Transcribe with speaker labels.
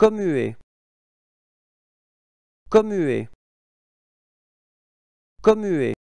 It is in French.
Speaker 1: Commuée, commuer commuée.